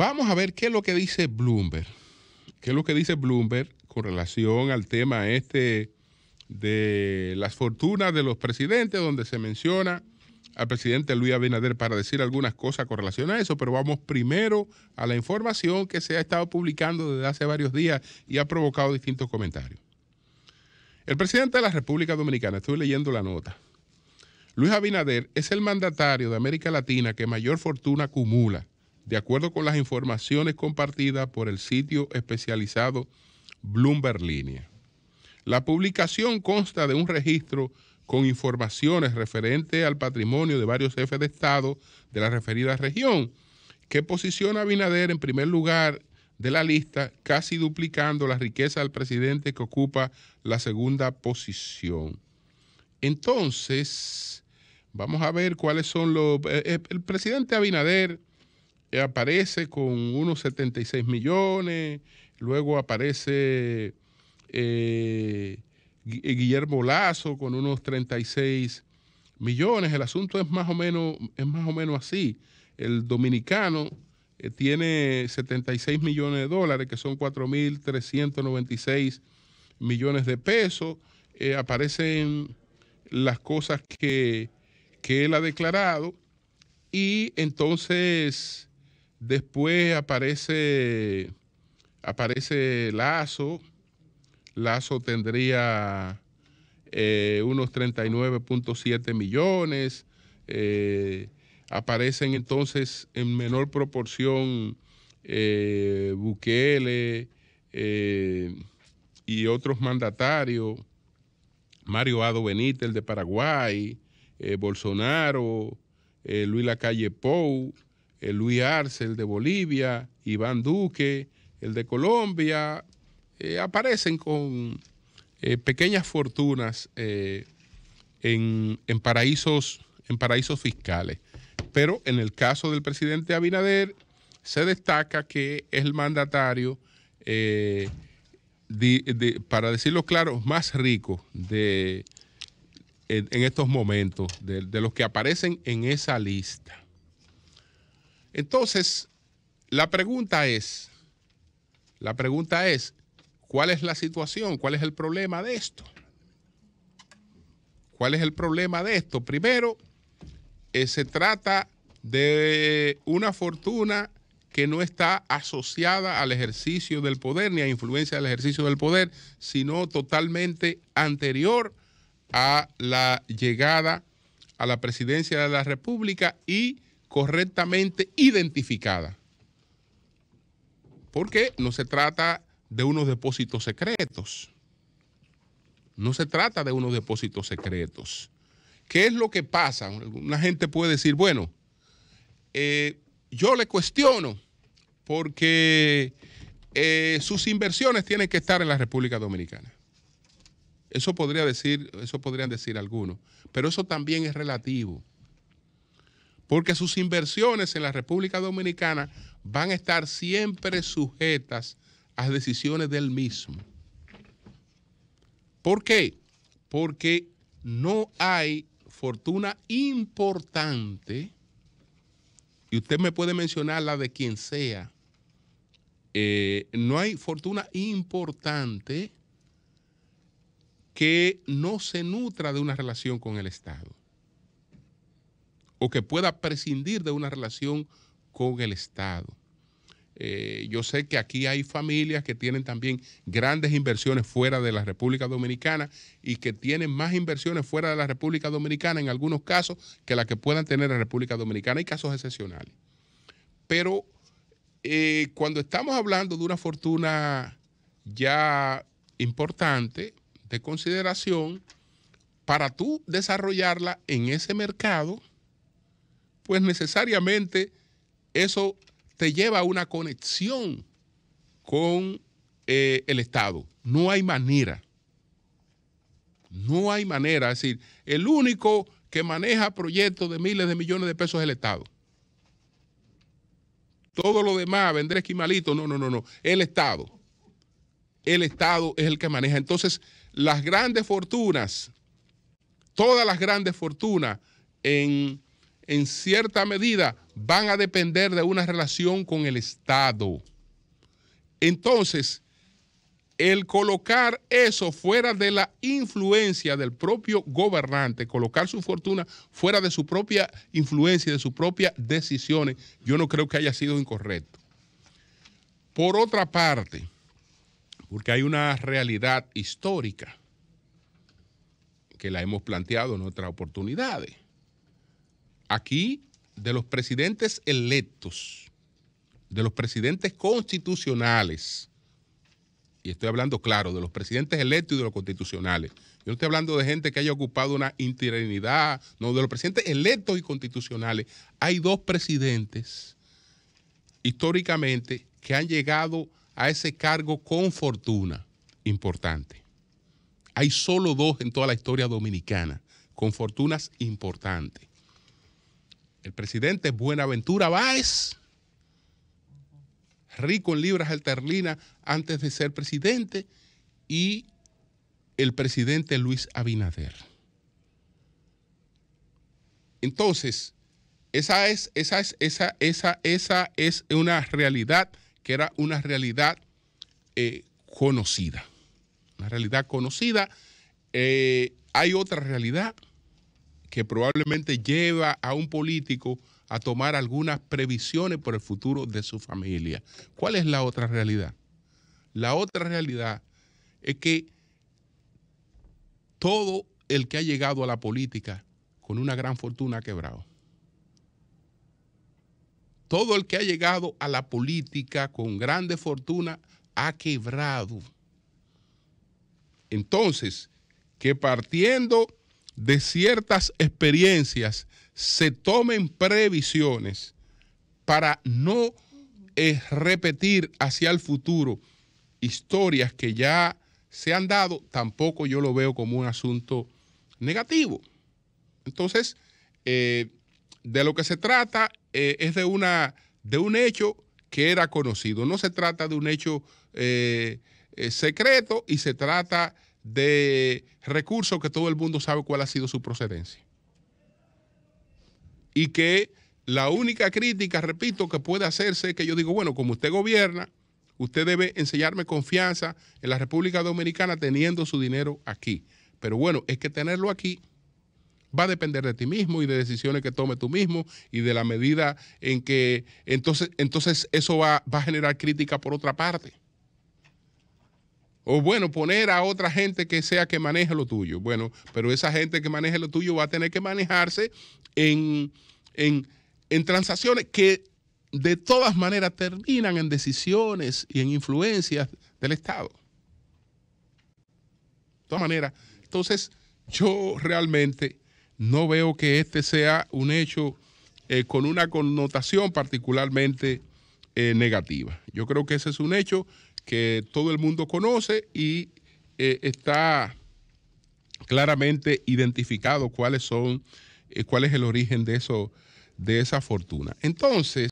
Vamos a ver qué es lo que dice Bloomberg. ¿Qué es lo que dice Bloomberg con relación al tema este de las fortunas de los presidentes, donde se menciona al presidente Luis Abinader para decir algunas cosas con relación a eso, pero vamos primero a la información que se ha estado publicando desde hace varios días y ha provocado distintos comentarios. El presidente de la República Dominicana, estoy leyendo la nota, Luis Abinader es el mandatario de América Latina que mayor fortuna acumula de acuerdo con las informaciones compartidas por el sitio especializado Bloomberg Línea. La publicación consta de un registro con informaciones referentes al patrimonio de varios jefes de Estado de la referida región, que posiciona a Binader en primer lugar de la lista, casi duplicando la riqueza del presidente que ocupa la segunda posición. Entonces, vamos a ver cuáles son los... Eh, eh, el presidente Abinader aparece con unos 76 millones, luego aparece eh, eh, Guillermo Lazo con unos 36 millones. El asunto es más o menos, es más o menos así. El dominicano eh, tiene 76 millones de dólares, que son 4.396 millones de pesos. aparecen las cosas que él ha declarado y entonces Después aparece, aparece Lazo. Lazo tendría eh, unos 39.7 millones. Eh, aparecen entonces en menor proporción eh, Bukele y otros mandatarios, Mario Ado Benítez de Paraguay, Bolsonaro, Luis Lacalle Pou, el Luis Arce, el de Bolivia, Iván Duque, el de Colombia, eh, aparecen con eh, pequeñas fortunas eh, en, paraísos, en paraísos fiscales. Pero en el caso del presidente Abinader, se destaca que es el mandatario, para decirlo claro, más rico de, en, estos momentos, de los que aparecen en esa lista. Entonces, la pregunta es, la pregunta es, ¿cuál es la situación? ¿Cuál es el problema de esto? ¿Cuál es el problema de esto? Primero, eh, se trata de una fortuna que no está asociada al ejercicio del poder ni a influencia del ejercicio del poder, sino totalmente anterior a la llegada a la presidencia de la República y correctamente identificada. Porque no se trata de unos depósitos secretos. No se trata de unos depósitos secretos. ¿Qué es lo que pasa? Una gente puede decir, bueno, eh, yo le cuestiono porque eh, sus inversiones tienen que estar en la República Dominicana. Eso podría decir, eso podrían decir algunos, pero eso también es relativo porque sus inversiones en la República Dominicana van a estar siempre sujetas a decisiones del mismo. ¿Por qué? Porque no hay fortuna importante, y usted me puede mencionar la de quien sea, eh, no hay fortuna importante que no se nutra de una relación con el Estado o que pueda prescindir de una relación con el Estado. Eh, yo sé que aquí hay familias que tienen también grandes inversiones fuera de la República Dominicana y que tienen más inversiones fuera de la República Dominicana en algunos casos que las que puedan tener en la República Dominicana. Hay casos excepcionales. Pero eh, cuando estamos hablando de una fortuna ya importante, de consideración, para tú desarrollarla en ese mercado, pues necesariamente eso te lleva a una conexión con eh, el Estado. No hay manera. No hay manera. Es decir, el único que maneja proyectos de miles de millones de pesos es el Estado. Todo lo demás, vendré esquimalito, no, no, no, no. El Estado. El Estado es el que maneja. Entonces, las grandes fortunas, todas las grandes fortunas en en cierta medida van a depender de una relación con el Estado. Entonces, el colocar eso fuera de la influencia del propio gobernante, colocar su fortuna fuera de su propia influencia, de sus propias decisiones, yo no creo que haya sido incorrecto. Por otra parte, porque hay una realidad histórica que la hemos planteado en otras oportunidades aquí de los presidentes electos, de los presidentes constitucionales, y estoy hablando claro, de los presidentes electos y de los constitucionales. Yo no estoy hablando de gente que haya ocupado una interinidad, no, de los presidentes electos y constitucionales. Hay dos presidentes históricamente que han llegado a ese cargo con fortuna importante. Hay solo dos en toda la historia dominicana, con fortunas importantes el presidente Buenaventura Báez, rico en libras alterlinas antes de ser presidente, y el presidente Luis Abinader. Entonces, esa es, esa es, esa, esa, esa es una realidad que era una realidad eh, conocida. Una realidad conocida. Eh, hay otra realidad que probablemente lleva a un político a tomar algunas previsiones por el futuro de su familia. ¿Cuál es la otra realidad? La otra realidad es que todo el que ha llegado a la política con una gran fortuna ha quebrado. Todo el que ha llegado a la política con grande fortuna ha quebrado. Entonces, que partiendo de ciertas experiencias se tomen previsiones para no eh, repetir hacia el futuro historias que ya se han dado, tampoco yo lo veo como un asunto negativo. Entonces, eh, de lo que se trata eh, es de, una, de un hecho que era conocido, no se trata de un hecho secreto y se trata de recursos que todo el mundo sabe cuál ha sido su procedencia. Y que la única crítica, repito, que puede hacerse es que yo digo, bueno, como usted gobierna, usted debe enseñarme confianza en la República Dominicana teniendo su dinero aquí. Pero bueno, es que tenerlo aquí va a depender de ti mismo y de decisiones que tome tú mismo y de la medida en que entonces, entonces eso va a generar crítica por otra parte. O bueno, poner a otra gente que sea que maneje lo tuyo. Bueno, pero esa gente que maneje lo tuyo va a tener que manejarse en, transacciones que de todas maneras terminan en decisiones y en influencias del Estado. De todas maneras, entonces yo realmente no veo que este sea un hecho eh, con una connotación particularmente eh, negativa. Yo creo que ese es un hecho que todo el mundo conoce y eh, está claramente identificado cuáles son, eh, cuál es el origen de, eso, de esa fortuna. Entonces...